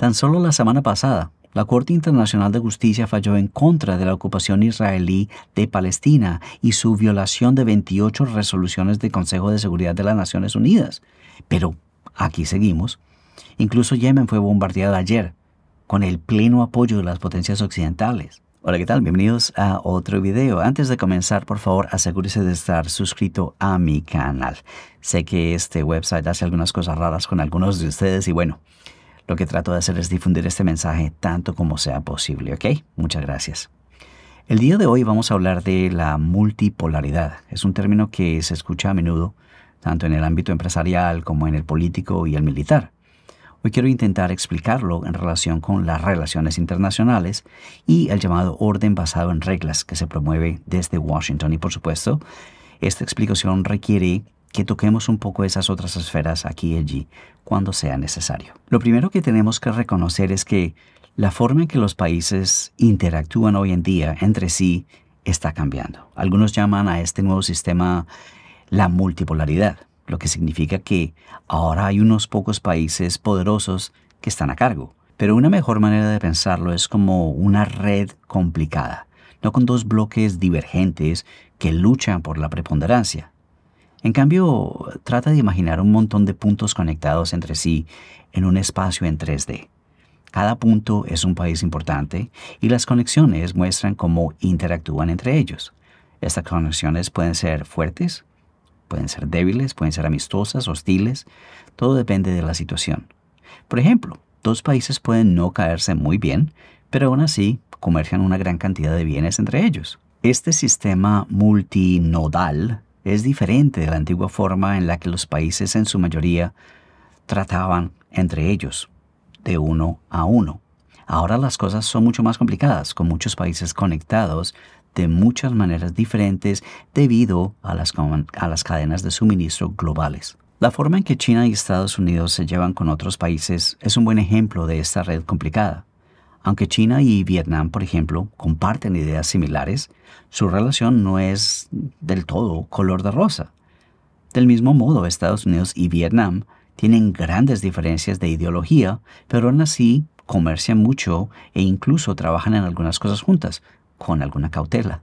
Tan solo la semana pasada, la Corte Internacional de Justicia falló en contra de la ocupación israelí de Palestina y su violación de 28 resoluciones del Consejo de Seguridad de las Naciones Unidas. Pero aquí seguimos. Incluso Yemen fue bombardeado ayer, con el pleno apoyo de las potencias occidentales. Hola, ¿qué tal? Bienvenidos a otro video. Antes de comenzar, por favor, asegúrese de estar suscrito a mi canal. Sé que este website hace algunas cosas raras con algunos de ustedes y bueno, lo que trato de hacer es difundir este mensaje tanto como sea posible, ¿ok? Muchas gracias. El día de hoy vamos a hablar de la multipolaridad. Es un término que se escucha a menudo, tanto en el ámbito empresarial como en el político y el militar. Hoy quiero intentar explicarlo en relación con las relaciones internacionales y el llamado orden basado en reglas que se promueve desde Washington. Y por supuesto, esta explicación requiere que toquemos un poco esas otras esferas aquí y allí cuando sea necesario. Lo primero que tenemos que reconocer es que la forma en que los países interactúan hoy en día entre sí está cambiando. Algunos llaman a este nuevo sistema la multipolaridad, lo que significa que ahora hay unos pocos países poderosos que están a cargo. Pero una mejor manera de pensarlo es como una red complicada, no con dos bloques divergentes que luchan por la preponderancia, en cambio, trata de imaginar un montón de puntos conectados entre sí en un espacio en 3D. Cada punto es un país importante y las conexiones muestran cómo interactúan entre ellos. Estas conexiones pueden ser fuertes, pueden ser débiles, pueden ser amistosas, hostiles, todo depende de la situación. Por ejemplo, dos países pueden no caerse muy bien, pero aún así comercian una gran cantidad de bienes entre ellos. Este sistema multinodal es diferente de la antigua forma en la que los países en su mayoría trataban entre ellos, de uno a uno. Ahora las cosas son mucho más complicadas, con muchos países conectados de muchas maneras diferentes debido a las, a las cadenas de suministro globales. La forma en que China y Estados Unidos se llevan con otros países es un buen ejemplo de esta red complicada. Aunque China y Vietnam, por ejemplo, comparten ideas similares, su relación no es del todo color de rosa. Del mismo modo, Estados Unidos y Vietnam tienen grandes diferencias de ideología, pero aún así comercian mucho e incluso trabajan en algunas cosas juntas, con alguna cautela.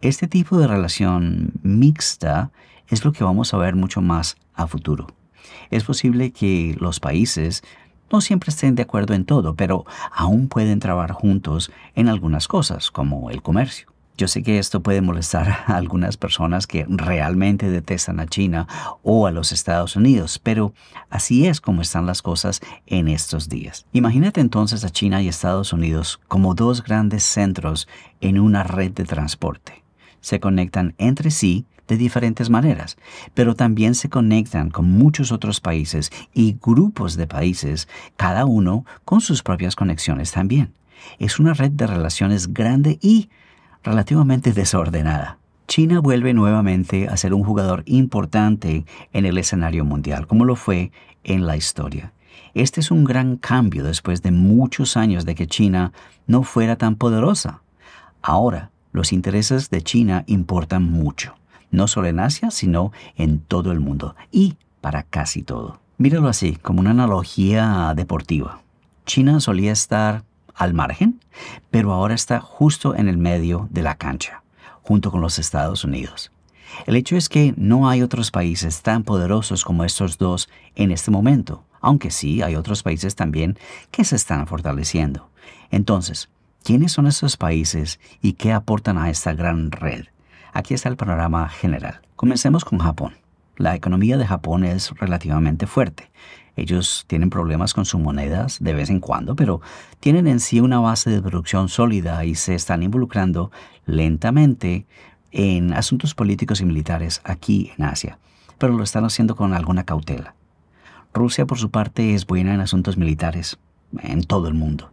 Este tipo de relación mixta es lo que vamos a ver mucho más a futuro. Es posible que los países no siempre estén de acuerdo en todo, pero aún pueden trabajar juntos en algunas cosas, como el comercio. Yo sé que esto puede molestar a algunas personas que realmente detestan a China o a los Estados Unidos, pero así es como están las cosas en estos días. Imagínate entonces a China y Estados Unidos como dos grandes centros en una red de transporte. Se conectan entre sí de diferentes maneras, pero también se conectan con muchos otros países y grupos de países, cada uno con sus propias conexiones también. Es una red de relaciones grande y relativamente desordenada. China vuelve nuevamente a ser un jugador importante en el escenario mundial, como lo fue en la historia. Este es un gran cambio después de muchos años de que China no fuera tan poderosa. Ahora, los intereses de China importan mucho no solo en Asia, sino en todo el mundo y para casi todo. Míralo así, como una analogía deportiva. China solía estar al margen, pero ahora está justo en el medio de la cancha, junto con los Estados Unidos. El hecho es que no hay otros países tan poderosos como estos dos en este momento, aunque sí hay otros países también que se están fortaleciendo. Entonces, ¿quiénes son estos países y qué aportan a esta gran red? Aquí está el panorama general. Comencemos con Japón. La economía de Japón es relativamente fuerte. Ellos tienen problemas con sus monedas de vez en cuando, pero tienen en sí una base de producción sólida y se están involucrando lentamente en asuntos políticos y militares aquí en Asia, pero lo están haciendo con alguna cautela. Rusia, por su parte, es buena en asuntos militares en todo el mundo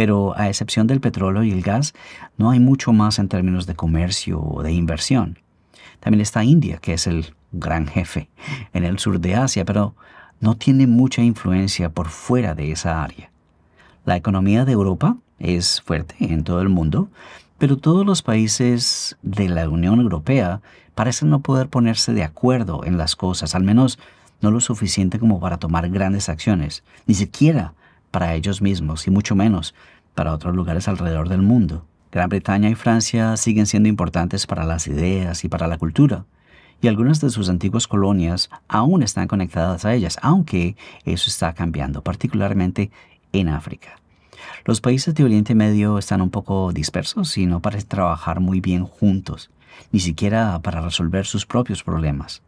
pero a excepción del petróleo y el gas, no hay mucho más en términos de comercio o de inversión. También está India, que es el gran jefe en el sur de Asia, pero no tiene mucha influencia por fuera de esa área. La economía de Europa es fuerte en todo el mundo, pero todos los países de la Unión Europea parecen no poder ponerse de acuerdo en las cosas, al menos no lo suficiente como para tomar grandes acciones, ni siquiera para ellos mismos y mucho menos para otros lugares alrededor del mundo. Gran Bretaña y Francia siguen siendo importantes para las ideas y para la cultura, y algunas de sus antiguas colonias aún están conectadas a ellas, aunque eso está cambiando, particularmente en África. Los países de Oriente Medio están un poco dispersos y no parecen trabajar muy bien juntos, ni siquiera para resolver sus propios problemas.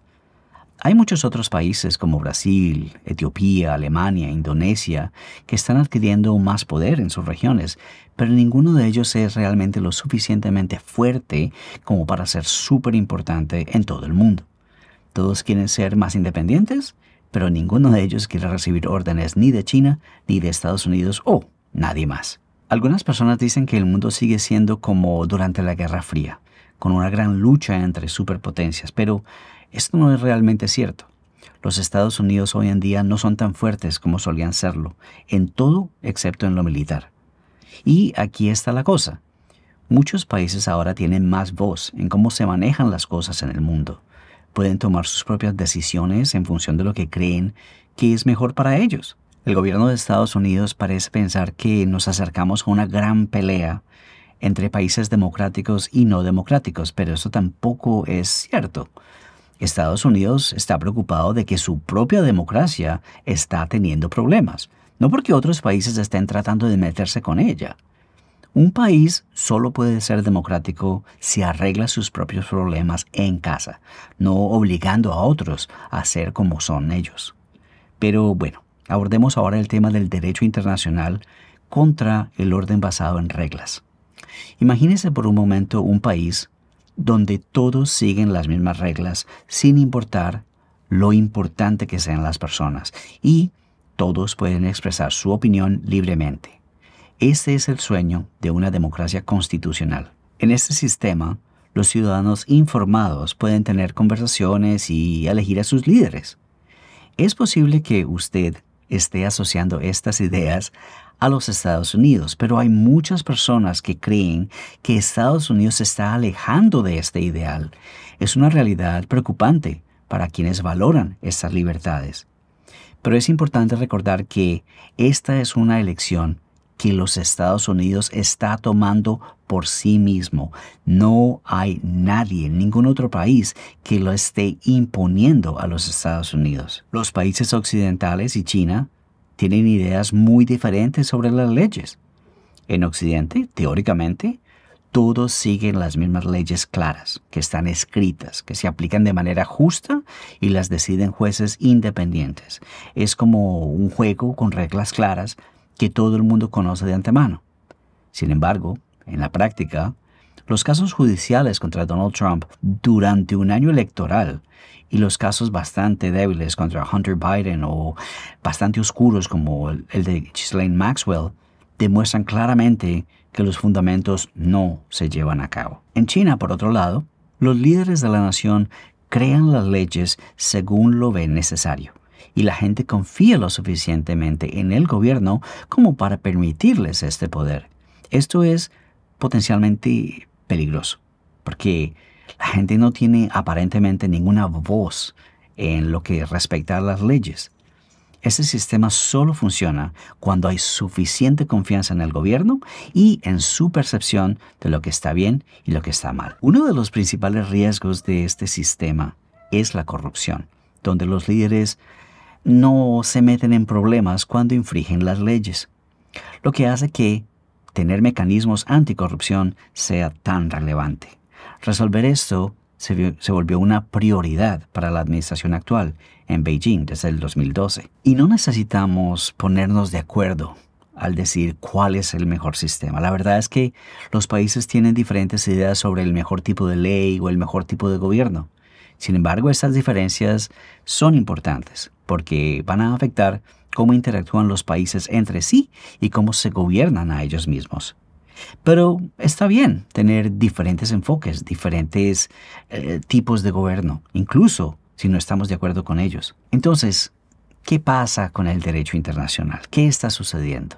Hay muchos otros países como Brasil, Etiopía, Alemania, Indonesia, que están adquiriendo más poder en sus regiones, pero ninguno de ellos es realmente lo suficientemente fuerte como para ser súper importante en todo el mundo. Todos quieren ser más independientes, pero ninguno de ellos quiere recibir órdenes ni de China, ni de Estados Unidos o nadie más. Algunas personas dicen que el mundo sigue siendo como durante la Guerra Fría, con una gran lucha entre superpotencias, pero esto no es realmente cierto. Los Estados Unidos hoy en día no son tan fuertes como solían serlo, en todo excepto en lo militar. Y aquí está la cosa. Muchos países ahora tienen más voz en cómo se manejan las cosas en el mundo. Pueden tomar sus propias decisiones en función de lo que creen que es mejor para ellos. El gobierno de Estados Unidos parece pensar que nos acercamos a una gran pelea entre países democráticos y no democráticos, pero eso tampoco es cierto. Estados Unidos está preocupado de que su propia democracia está teniendo problemas, no porque otros países estén tratando de meterse con ella. Un país solo puede ser democrático si arregla sus propios problemas en casa, no obligando a otros a ser como son ellos. Pero bueno, abordemos ahora el tema del derecho internacional contra el orden basado en reglas. Imagínese por un momento un país donde todos siguen las mismas reglas sin importar lo importante que sean las personas y todos pueden expresar su opinión libremente. Ese es el sueño de una democracia constitucional. En este sistema, los ciudadanos informados pueden tener conversaciones y elegir a sus líderes. Es posible que usted esté asociando estas ideas a los Estados Unidos, pero hay muchas personas que creen que Estados Unidos se está alejando de este ideal. Es una realidad preocupante para quienes valoran estas libertades. Pero es importante recordar que esta es una elección que los Estados Unidos está tomando por sí mismo. No hay nadie, ningún otro país que lo esté imponiendo a los Estados Unidos. Los países occidentales y China tienen ideas muy diferentes sobre las leyes. En Occidente, teóricamente, todos siguen las mismas leyes claras, que están escritas, que se aplican de manera justa y las deciden jueces independientes. Es como un juego con reglas claras que todo el mundo conoce de antemano. Sin embargo, en la práctica, los casos judiciales contra Donald Trump durante un año electoral y los casos bastante débiles contra Hunter Biden o bastante oscuros como el de Ghislaine Maxwell demuestran claramente que los fundamentos no se llevan a cabo. En China, por otro lado, los líderes de la nación crean las leyes según lo ven necesario y la gente confía lo suficientemente en el gobierno como para permitirles este poder. Esto es potencialmente peligroso, porque la gente no tiene aparentemente ninguna voz en lo que respecta a las leyes. Este sistema solo funciona cuando hay suficiente confianza en el gobierno y en su percepción de lo que está bien y lo que está mal. Uno de los principales riesgos de este sistema es la corrupción, donde los líderes no se meten en problemas cuando infringen las leyes, lo que hace que tener mecanismos anticorrupción sea tan relevante. Resolver esto se, volvió una prioridad para la administración actual en Beijing desde el 2012. Y no necesitamos ponernos de acuerdo al decir cuál es el mejor sistema. La verdad es que los países tienen diferentes ideas sobre el mejor tipo de ley o el mejor tipo de gobierno. Sin embargo, estas diferencias son importantes porque van a afectar cómo interactúan los países entre sí y cómo se gobiernan a ellos mismos. Pero está bien tener diferentes enfoques, diferentes eh, tipos de gobierno, incluso si no estamos de acuerdo con ellos. Entonces, ¿qué pasa con el derecho internacional? ¿Qué está sucediendo?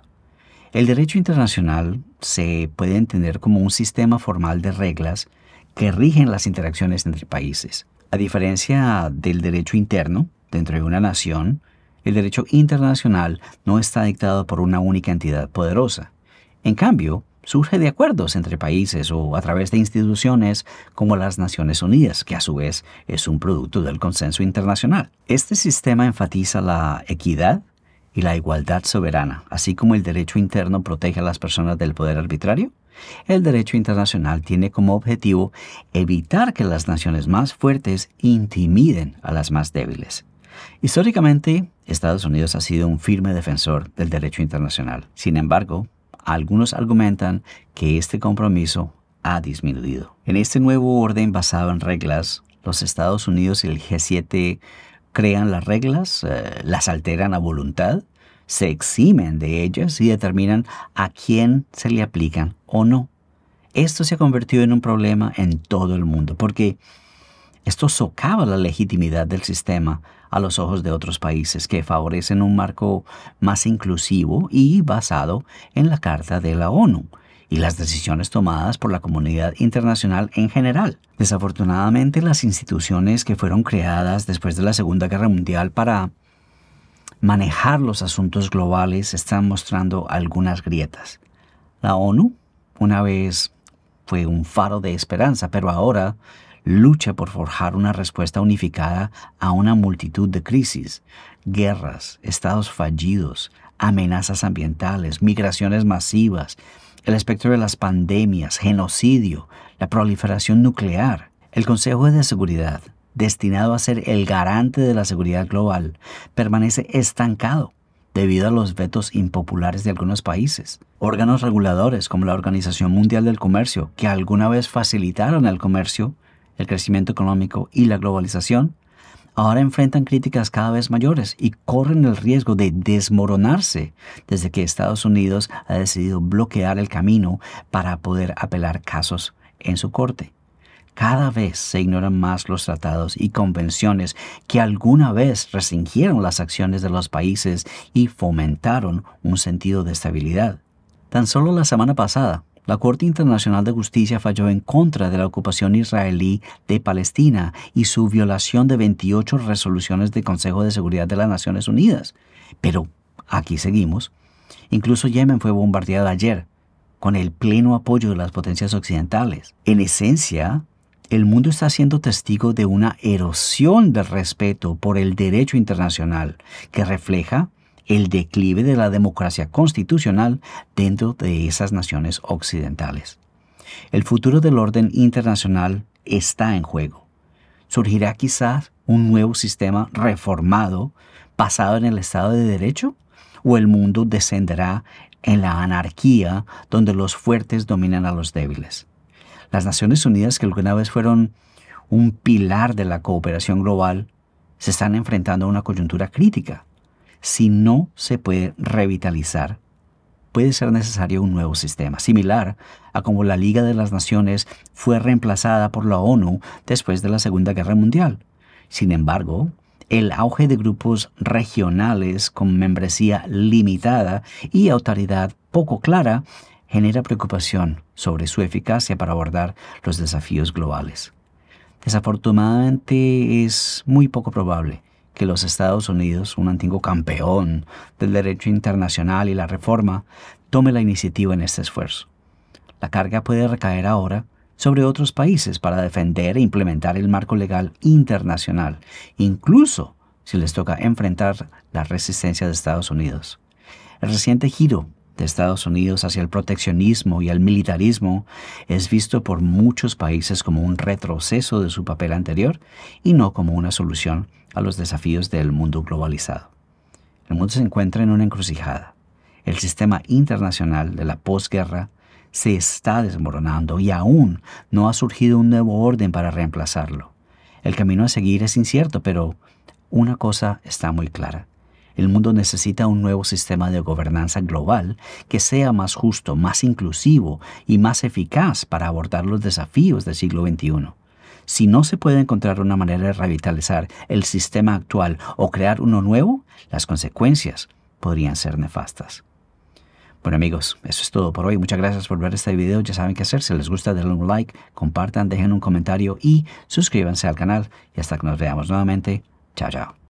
El derecho internacional se puede entender como un sistema formal de reglas que rigen las interacciones entre países. A diferencia del derecho interno, dentro de una nación, el derecho internacional no está dictado por una única entidad poderosa. En cambio, surge de acuerdos entre países o a través de instituciones como las Naciones Unidas, que a su vez es un producto del consenso internacional. Este sistema enfatiza la equidad y la igualdad soberana, así como el derecho interno protege a las personas del poder arbitrario. El derecho internacional tiene como objetivo evitar que las naciones más fuertes intimiden a las más débiles. Históricamente, Estados Unidos ha sido un firme defensor del derecho internacional. Sin embargo, algunos argumentan que este compromiso ha disminuido. En este nuevo orden basado en reglas, los Estados Unidos y el G7 crean las reglas, eh, las alteran a voluntad, se eximen de ellas y determinan a quién se le aplican o no. Esto se ha convertido en un problema en todo el mundo porque esto socava la legitimidad del sistema a los ojos de otros países que favorecen un marco más inclusivo y basado en la Carta de la ONU y las decisiones tomadas por la comunidad internacional en general. Desafortunadamente, las instituciones que fueron creadas después de la Segunda Guerra Mundial para manejar los asuntos globales están mostrando algunas grietas. La ONU, una vez fue un faro de esperanza, pero ahora lucha por forjar una respuesta unificada a una multitud de crisis, guerras, estados fallidos, amenazas ambientales, migraciones masivas, el espectro de las pandemias, genocidio, la proliferación nuclear. El Consejo de Seguridad, destinado a ser el garante de la seguridad global, permanece estancado debido a los vetos impopulares de algunos países. Órganos reguladores como la Organización Mundial del Comercio, que alguna vez facilitaron el comercio, el crecimiento económico y la globalización, ahora enfrentan críticas cada vez mayores y corren el riesgo de desmoronarse desde que Estados Unidos ha decidido bloquear el camino para poder apelar casos en su corte. Cada vez se ignoran más los tratados y convenciones que alguna vez restringieron las acciones de los países y fomentaron un sentido de estabilidad. Tan solo la semana pasada, la Corte Internacional de Justicia falló en contra de la ocupación israelí de Palestina y su violación de 28 resoluciones del Consejo de Seguridad de las Naciones Unidas. Pero aquí seguimos. Incluso Yemen fue bombardeado ayer, con el pleno apoyo de las potencias occidentales. En esencia, el mundo está siendo testigo de una erosión del respeto por el derecho internacional que refleja el declive de la democracia constitucional dentro de esas naciones occidentales. El futuro del orden internacional está en juego. ¿Surgirá quizás un nuevo sistema reformado basado en el Estado de Derecho? ¿O el mundo descenderá en la anarquía donde los fuertes dominan a los débiles? Las Naciones Unidas, que alguna vez fueron un pilar de la cooperación global, se están enfrentando a una coyuntura crítica si no se puede revitalizar, puede ser necesario un nuevo sistema, similar a como la Liga de las Naciones fue reemplazada por la ONU después de la Segunda Guerra Mundial. Sin embargo, el auge de grupos regionales con membresía limitada y autoridad poco clara genera preocupación sobre su eficacia para abordar los desafíos globales. Desafortunadamente es muy poco probable que los Estados Unidos, un antiguo campeón del derecho internacional y la reforma, tome la iniciativa en este esfuerzo. La carga puede recaer ahora sobre otros países para defender e implementar el marco legal internacional, incluso si les toca enfrentar la resistencia de Estados Unidos. El reciente giro de Estados Unidos hacia el proteccionismo y el militarismo es visto por muchos países como un retroceso de su papel anterior y no como una solución a los desafíos del mundo globalizado. El mundo se encuentra en una encrucijada. El sistema internacional de la posguerra se está desmoronando y aún no ha surgido un nuevo orden para reemplazarlo. El camino a seguir es incierto, pero una cosa está muy clara. El mundo necesita un nuevo sistema de gobernanza global que sea más justo, más inclusivo y más eficaz para abordar los desafíos del siglo XXI. Si no se puede encontrar una manera de revitalizar el sistema actual o crear uno nuevo, las consecuencias podrían ser nefastas. Bueno amigos, eso es todo por hoy. Muchas gracias por ver este video. Ya saben qué hacer. Si les gusta, denle un like, compartan, dejen un comentario y suscríbanse al canal. Y hasta que nos veamos nuevamente. Chao, chao.